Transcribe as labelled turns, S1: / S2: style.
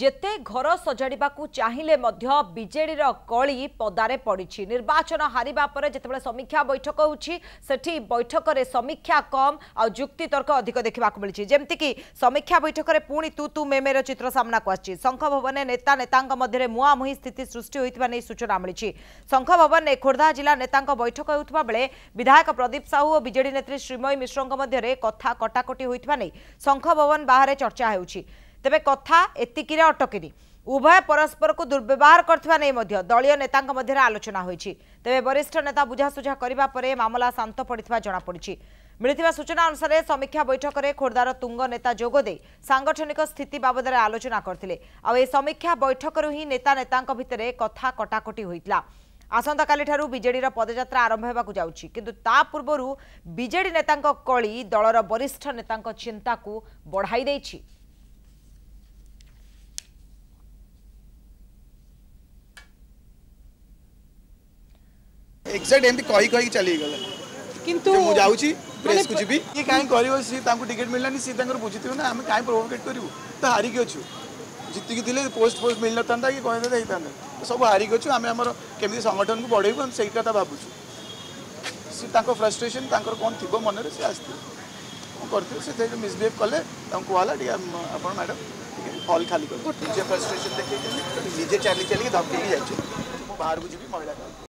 S1: ଯେତେ ଘର ସଜାଡ଼ିବାକୁ ଚାହିଁଲେ ମଧ୍ୟ ବିଜେଡ଼ିର କଳି ପଦାରେ ପଡ଼ିଛି ନିର୍ବାଚନ ହାରିବା ପରେ ଯେତେବେଳେ ସମୀକ୍ଷା ବୈଠକ ହେଉଛି ସେଠି ବୈଠକରେ ସମୀକ୍ଷା କମ୍ ଆଉ ଯୁକ୍ତିତର୍କ ଅଧିକ ଦେଖିବାକୁ ମିଳିଛି ଯେମିତିକି ସମୀକ୍ଷା ବୈଠକରେ ପୁଣି ତୁ ତୁ ମେମେର ଚିତ୍ର ସାମ୍ନାକୁ ଆସିଛି ଶଙ୍ଖ ଭବନରେ ନେତା ନେତାଙ୍କ ମଧ୍ୟରେ ମୁହାଁମୁହିଁ ସ୍ଥିତି ସୃଷ୍ଟି ହୋଇଥିବା ନେଇ ସୂଚନା ମିଳିଛି ଶଙ୍ଖ ଭବନରେ ଖୋର୍ଦ୍ଧା ଜିଲ୍ଲା ନେତାଙ୍କ ବୈଠକ ହେଉଥିବା ବେଳେ ବିଧାୟକ ପ୍ରଦୀପ ସାହୁ ଓ ବିଜେଡ଼ି ନେତ୍ରୀ ଶ୍ରୀମୟୀ ମିଶ୍ରଙ୍କ ମଧ୍ୟରେ କଥା କଟାକଟି ହୋଇଥିବା ନେଇ ଶଙ୍ଖ ଭବନ ବାହାରେ ଚର୍ଚ୍ଚା ହେଉଛି ତେବେ କଥା ଏତିକିରେ ଅଟକିନି ଉଭୟ ପରସ୍ପରକୁ ଦୁର୍ବ୍ୟବହାର କରିଥିବା ନେଇ ମଧ୍ୟ ଦଳୀୟ ନେତାଙ୍କ ମଧ୍ୟରେ ଆଲୋଚନା ହୋଇଛି ତେବେ ବରିଷ୍ଠ ନେତା ବୁଝାସୁଝା କରିବା ପରେ ମାମଲା ଶାନ୍ତ ପଡ଼ିଥିବା ଜଣାପଡ଼ିଛି ମିଳିଥିବା ସୂଚନା ଅନୁସାରେ ସମୀକ୍ଷା ବୈଠକରେ ଖୋର୍ଦ୍ଧାର ତୁଙ୍ଗ ନେତା ଯୋଗ ଦେଇ ସାଂଗଠନିକ ସ୍ଥିତି ବାବଦରେ ଆଲୋଚନା କରିଥିଲେ ଆଉ ଏହି ସମୀକ୍ଷା ବୈଠକରୁ ହିଁ ନେତା ନେତାଙ୍କ ଭିତରେ କଥା କଟାକଟି ହୋଇଥିଲା ଆସନ୍ତାକାଲିଠାରୁ ବିଜେଡ଼ିର ପଦଯାତ୍ରା ଆରମ୍ଭ ହେବାକୁ ଯାଉଛି କିନ୍ତୁ ତା ପୂର୍ବରୁ ବିଜେଡ଼ି ନେତାଙ୍କ କଳି ଦଳର ବରିଷ୍ଠ ନେତାଙ୍କ ଚିନ୍ତାକୁ ବଢ଼ାଇ ଦେଇଛି
S2: एक्जाक्ट एम कही कही चली गल किंतु मु जाउ छी प्रेस कुछ भी ये काई करियो सी तांको टिकट मिलनानी सी तांकर बुझी थियो ना हम काई प्रोवोकेट करियो तो हारी गयो छु जिति कि दिले पोस्ट पोस्ट मिलला तांदा कि कह दे दै तांदा सब हारी गयो छु हम हमर केमि संगठन को बढेबो हम सेई कथा बाबू छु सी तांको फ्रस्ट्रेशन तांकर कोन थिबो मन रे से आस्थि हम करथि से जे मिसबिहेव करले तांको वाला डी आपन मैडम कॉल खाली कर जे फ्रस्ट्रेशन देखै छी निजे चली चली धमकी जाय छी बाहर को भी महिला